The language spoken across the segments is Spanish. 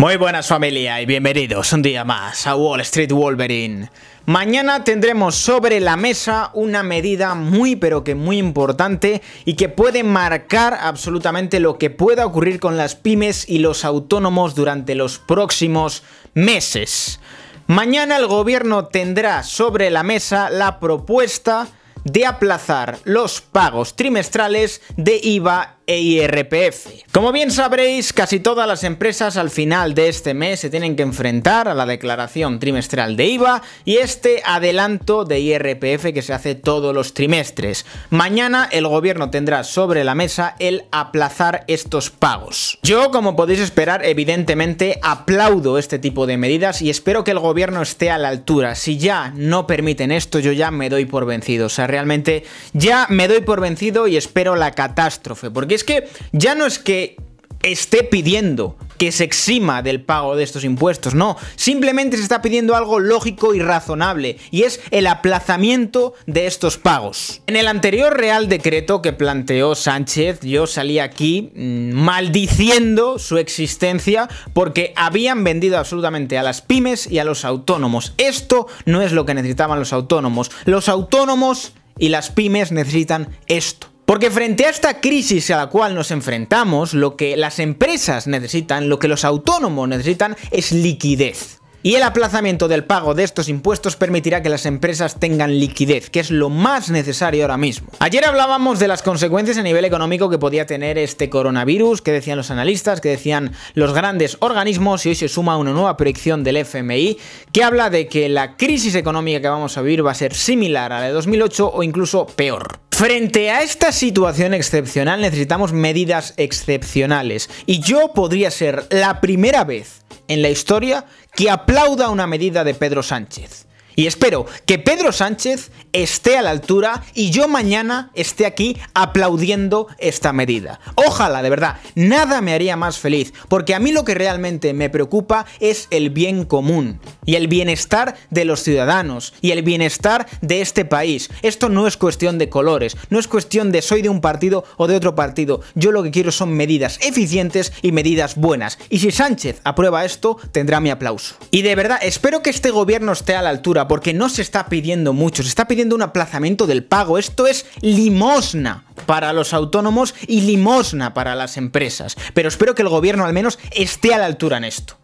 Muy buenas familia y bienvenidos un día más a Wall Street Wolverine. Mañana tendremos sobre la mesa una medida muy pero que muy importante y que puede marcar absolutamente lo que pueda ocurrir con las pymes y los autónomos durante los próximos meses. Mañana el gobierno tendrá sobre la mesa la propuesta de aplazar los pagos trimestrales de IVA e IRPF. Como bien sabréis, casi todas las empresas al final de este mes se tienen que enfrentar a la declaración trimestral de IVA y este adelanto de IRPF que se hace todos los trimestres. Mañana el gobierno tendrá sobre la mesa el aplazar estos pagos. Yo, como podéis esperar, evidentemente aplaudo este tipo de medidas y espero que el gobierno esté a la altura. Si ya no permiten esto, yo ya me doy por vencido. O sea, realmente ya me doy por vencido y espero la catástrofe. Porque y es que ya no es que esté pidiendo que se exima del pago de estos impuestos, no, simplemente se está pidiendo algo lógico y razonable, y es el aplazamiento de estos pagos. En el anterior Real Decreto que planteó Sánchez, yo salí aquí mm, maldiciendo su existencia porque habían vendido absolutamente a las pymes y a los autónomos. Esto no es lo que necesitaban los autónomos. Los autónomos y las pymes necesitan esto porque frente a esta crisis a la cual nos enfrentamos, lo que las empresas necesitan, lo que los autónomos necesitan es liquidez. Y el aplazamiento del pago de estos impuestos permitirá que las empresas tengan liquidez, que es lo más necesario ahora mismo. Ayer hablábamos de las consecuencias a nivel económico que podía tener este coronavirus, que decían los analistas, que decían los grandes organismos, y hoy se suma una nueva proyección del FMI que habla de que la crisis económica que vamos a vivir va a ser similar a la de 2008 o incluso peor. Frente a esta situación excepcional necesitamos medidas excepcionales y yo podría ser la primera vez en la historia que aplauda una medida de Pedro Sánchez. Y espero que Pedro Sánchez esté a la altura y yo mañana esté aquí aplaudiendo esta medida. Ojalá, de verdad, nada me haría más feliz, porque a mí lo que realmente me preocupa es el bien común y el bienestar de los ciudadanos y el bienestar de este país. Esto no es cuestión de colores, no es cuestión de soy de un partido o de otro partido. Yo lo que quiero son medidas eficientes y medidas buenas. Y si Sánchez aprueba esto, tendrá mi aplauso. Y de verdad, espero que este gobierno esté a la altura porque no se está pidiendo mucho, se está pidiendo un aplazamiento del pago. Esto es limosna para los autónomos y limosna para las empresas. Pero espero que el gobierno al menos esté a la altura en esto.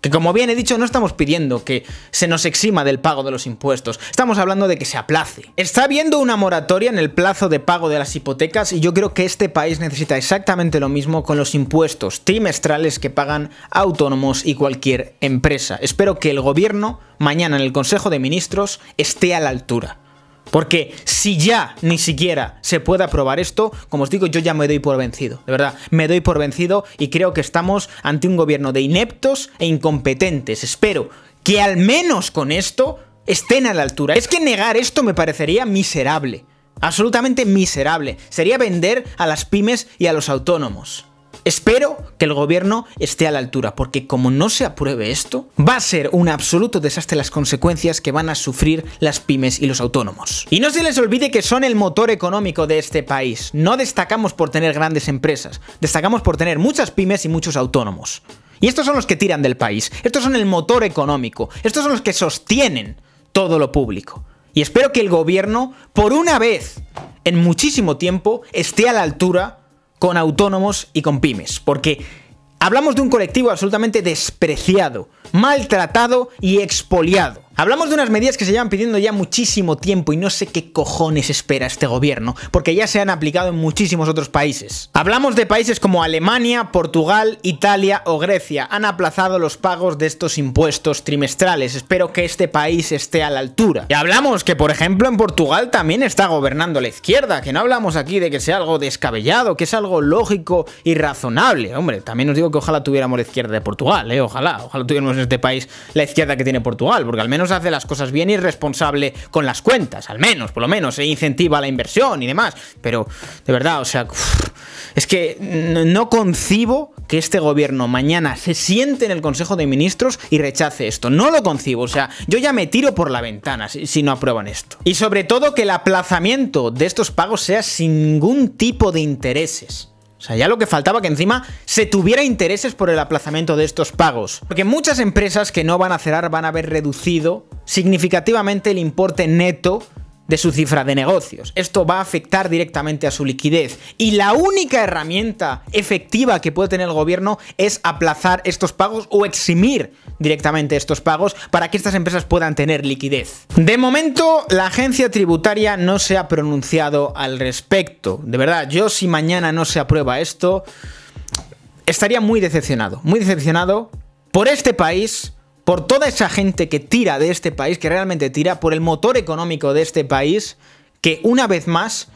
Que como bien he dicho, no estamos pidiendo que se nos exima del pago de los impuestos, estamos hablando de que se aplace. Está habiendo una moratoria en el plazo de pago de las hipotecas y yo creo que este país necesita exactamente lo mismo con los impuestos trimestrales que pagan autónomos y cualquier empresa. Espero que el gobierno mañana en el Consejo de Ministros esté a la altura. Porque si ya ni siquiera se puede aprobar esto, como os digo, yo ya me doy por vencido. De verdad, me doy por vencido y creo que estamos ante un gobierno de ineptos e incompetentes. Espero que al menos con esto estén a la altura. Es que negar esto me parecería miserable. Absolutamente miserable. Sería vender a las pymes y a los autónomos. Espero que el gobierno esté a la altura, porque como no se apruebe esto, va a ser un absoluto desastre las consecuencias que van a sufrir las pymes y los autónomos. Y no se les olvide que son el motor económico de este país. No destacamos por tener grandes empresas, destacamos por tener muchas pymes y muchos autónomos. Y estos son los que tiran del país, estos son el motor económico, estos son los que sostienen todo lo público. Y espero que el gobierno, por una vez en muchísimo tiempo, esté a la altura con autónomos y con pymes, porque hablamos de un colectivo absolutamente despreciado, maltratado y expoliado. Hablamos de unas medidas que se llevan pidiendo ya muchísimo tiempo y no sé qué cojones espera este gobierno, porque ya se han aplicado en muchísimos otros países. Hablamos de países como Alemania, Portugal, Italia o Grecia. Han aplazado los pagos de estos impuestos trimestrales. Espero que este país esté a la altura. Y hablamos que, por ejemplo, en Portugal también está gobernando la izquierda, que no hablamos aquí de que sea algo descabellado, que es algo lógico y razonable. Hombre, también os digo que ojalá tuviéramos la izquierda de Portugal, ¿eh? Ojalá, ojalá tuviéramos en este país la izquierda que tiene Portugal, porque al menos hace las cosas bien y responsable con las cuentas, al menos, por lo menos, e incentiva la inversión y demás. Pero, de verdad, o sea, es que no concibo que este gobierno mañana se siente en el Consejo de Ministros y rechace esto. No lo concibo, o sea, yo ya me tiro por la ventana si no aprueban esto. Y sobre todo que el aplazamiento de estos pagos sea sin ningún tipo de intereses. O sea, ya lo que faltaba que encima se tuviera intereses por el aplazamiento de estos pagos. Porque muchas empresas que no van a cerrar van a haber reducido significativamente el importe neto de su cifra de negocios. Esto va a afectar directamente a su liquidez y la única herramienta efectiva que puede tener el gobierno es aplazar estos pagos o eximir directamente estos pagos para que estas empresas puedan tener liquidez. De momento, la agencia tributaria no se ha pronunciado al respecto. De verdad, yo si mañana no se aprueba esto, estaría muy decepcionado, muy decepcionado por este país por toda esa gente que tira de este país, que realmente tira, por el motor económico de este país, que una vez más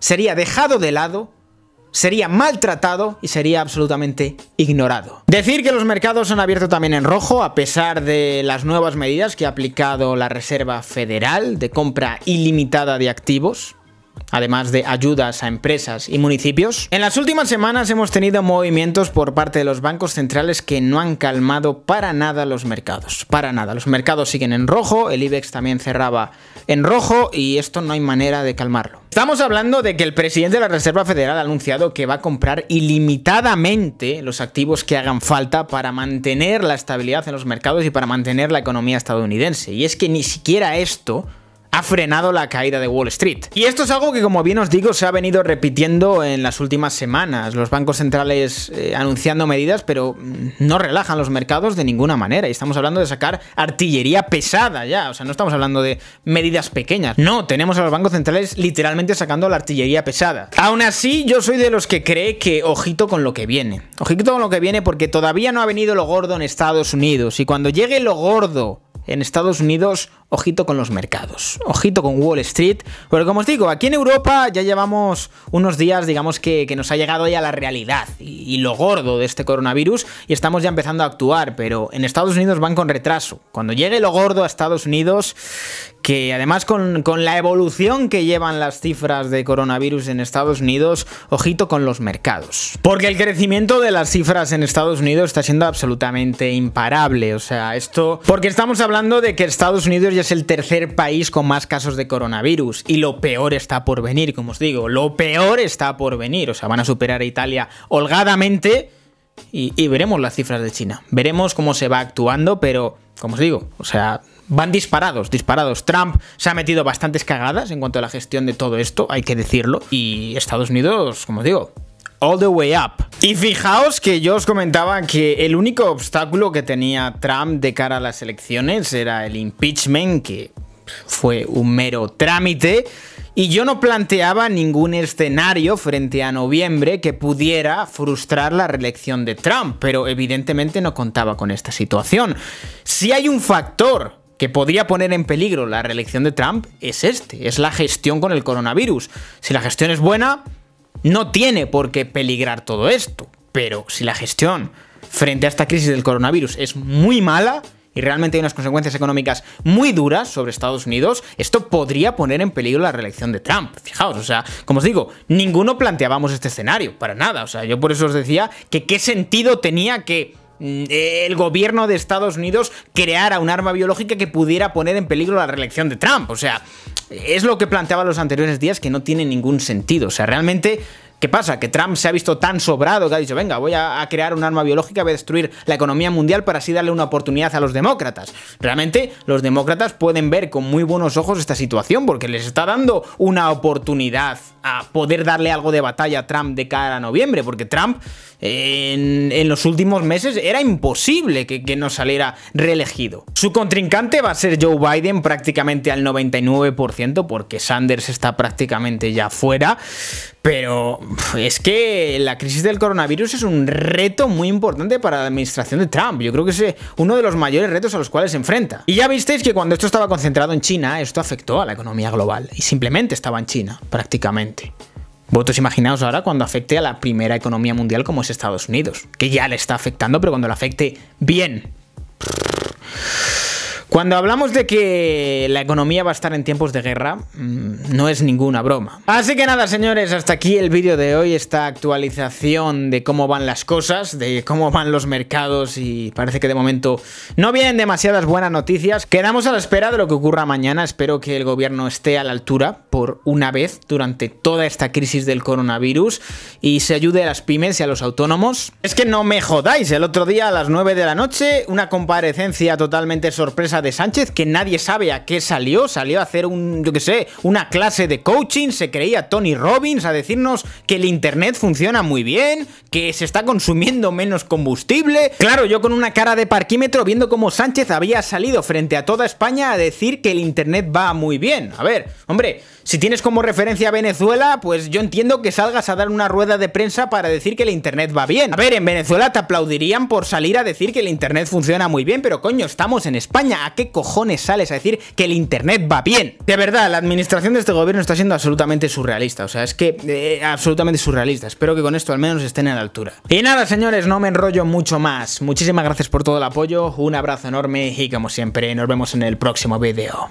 sería dejado de lado, sería maltratado y sería absolutamente ignorado. Decir que los mercados han abierto también en rojo, a pesar de las nuevas medidas que ha aplicado la Reserva Federal de compra ilimitada de activos, además de ayudas a empresas y municipios. En las últimas semanas hemos tenido movimientos por parte de los bancos centrales que no han calmado para nada los mercados, para nada. Los mercados siguen en rojo, el IBEX también cerraba en rojo y esto no hay manera de calmarlo. Estamos hablando de que el presidente de la Reserva Federal ha anunciado que va a comprar ilimitadamente los activos que hagan falta para mantener la estabilidad en los mercados y para mantener la economía estadounidense. Y es que ni siquiera esto ha frenado la caída de Wall Street. Y esto es algo que, como bien os digo, se ha venido repitiendo en las últimas semanas. Los bancos centrales eh, anunciando medidas, pero mm, no relajan los mercados de ninguna manera. Y estamos hablando de sacar artillería pesada ya. O sea, no estamos hablando de medidas pequeñas. No, tenemos a los bancos centrales literalmente sacando la artillería pesada. Aún así, yo soy de los que cree que ojito con lo que viene. Ojito con lo que viene porque todavía no ha venido lo gordo en Estados Unidos. Y cuando llegue lo gordo en Estados Unidos, ojito con los mercados, ojito con Wall Street, porque como os digo, aquí en Europa ya llevamos unos días, digamos que, nos ha llegado ya la realidad y, lo gordo de este coronavirus y estamos ya empezando a actuar, pero en Estados Unidos van con retraso. Cuando llegue lo gordo a Estados Unidos, que además con la evolución que llevan las cifras de coronavirus en Estados Unidos, ojito con los mercados. Porque el crecimiento de las cifras en Estados Unidos está siendo absolutamente imparable, o sea, esto... Porque estamos hablando de que Estados Unidos ya es el tercer país con más casos de coronavirus y lo peor está por venir, como os digo, lo peor está por venir, o sea, van a superar a Italia holgadamente y, veremos las cifras de China, veremos cómo se va actuando, pero, como os digo, o sea, van disparados, disparados. Trump se ha metido bastantes cagadas en cuanto a la gestión de todo esto, hay que decirlo. Y Estados Unidos, como digo, All the Way Up. Y fijaos que yo os comentaba que el único obstáculo que tenía Trump de cara a las elecciones era el impeachment, que fue un mero trámite. Y yo no planteaba ningún escenario frente a noviembre que pudiera frustrar la reelección de Trump, pero evidentemente no contaba con esta situación. Si hay un factor que podría poner en peligro la reelección de Trump es este, es la gestión con el coronavirus. Si la gestión es buena, no tiene por qué peligrar todo esto, pero si la gestión frente a esta crisis del coronavirus es muy mala, y realmente hay unas consecuencias económicas muy duras sobre Estados Unidos, esto podría poner en peligro la reelección de Trump. Fijaos, o sea, como os digo, ninguno planteábamos este escenario, para nada. O sea, yo por eso os decía que qué sentido tenía que Mm, el gobierno de Estados Unidos creara un arma biológica que pudiera poner en peligro la reelección de Trump. O sea, es lo que planteaba los anteriores días que no tiene ningún sentido. O sea, realmente... ¿Qué pasa? Que Trump se ha visto tan sobrado que ha dicho, venga, voy a, crear un arma biológica, voy a destruir la economía mundial para así darle una oportunidad a los demócratas. Realmente los demócratas pueden ver con muy buenos ojos esta situación porque les está dando una oportunidad a poder darle algo de batalla a Trump de cara a noviembre, porque Trump en, los últimos meses era imposible que, que, no saliera reelegido. Su contrincante va a ser Joe Biden prácticamente al 99%, porque Sanders está prácticamente ya fuera, pero es que la crisis del coronavirus es un reto muy importante para la administración de Trump. Yo creo que es eh, uno de los mayores retos a los cuales se enfrenta. Y ya visteis que cuando esto estaba concentrado en China, esto afectó a la economía global y simplemente estaba en China, prácticamente. Votos imaginaos ahora cuando afecte a la primera economía mundial como es Estados Unidos, que ya le está afectando, pero cuando le afecte bien. Cuando hablamos de que la economía va a estar en tiempos de guerra, mm, no es ninguna broma. Así que nada, señores, hasta aquí el vídeo de hoy, esta actualización de cómo van las cosas, de cómo van los mercados y parece que de momento no vienen demasiadas buenas noticias. Quedamos a la espera de lo que ocurra mañana, espero que el gobierno esté a la altura por una vez durante toda esta crisis del coronavirus y se ayude a las pymes y a los autónomos. Es que no me jodáis, el otro día a las 9 de la noche una comparecencia totalmente sorpresa de Sánchez que nadie sabe a qué salió, salió a hacer un, yo qué sé, una clase de coaching, se creía Tony Robbins a decirnos que el Internet funciona muy bien, que se está consumiendo menos combustible. Claro, yo con una cara de parquímetro viendo cómo Sánchez había salido frente a toda España a decir que el Internet va muy bien. A ver, hombre, si tienes como referencia a Venezuela, pues yo entiendo que salgas a dar una rueda de prensa para decir que el internet va bien. A ver, en Venezuela te aplaudirían por salir a decir que el internet funciona muy bien, pero coño, estamos en España, ¿a qué cojones sales a decir que el internet va bien? De verdad, la administración de este gobierno está siendo absolutamente surrealista, o sea, es que eh, absolutamente surrealista. Espero que con esto al menos estén a la altura. Y nada, señores, no me enrollo mucho más. Muchísimas gracias por todo el apoyo, un abrazo enorme y como siempre, nos vemos en el próximo vídeo.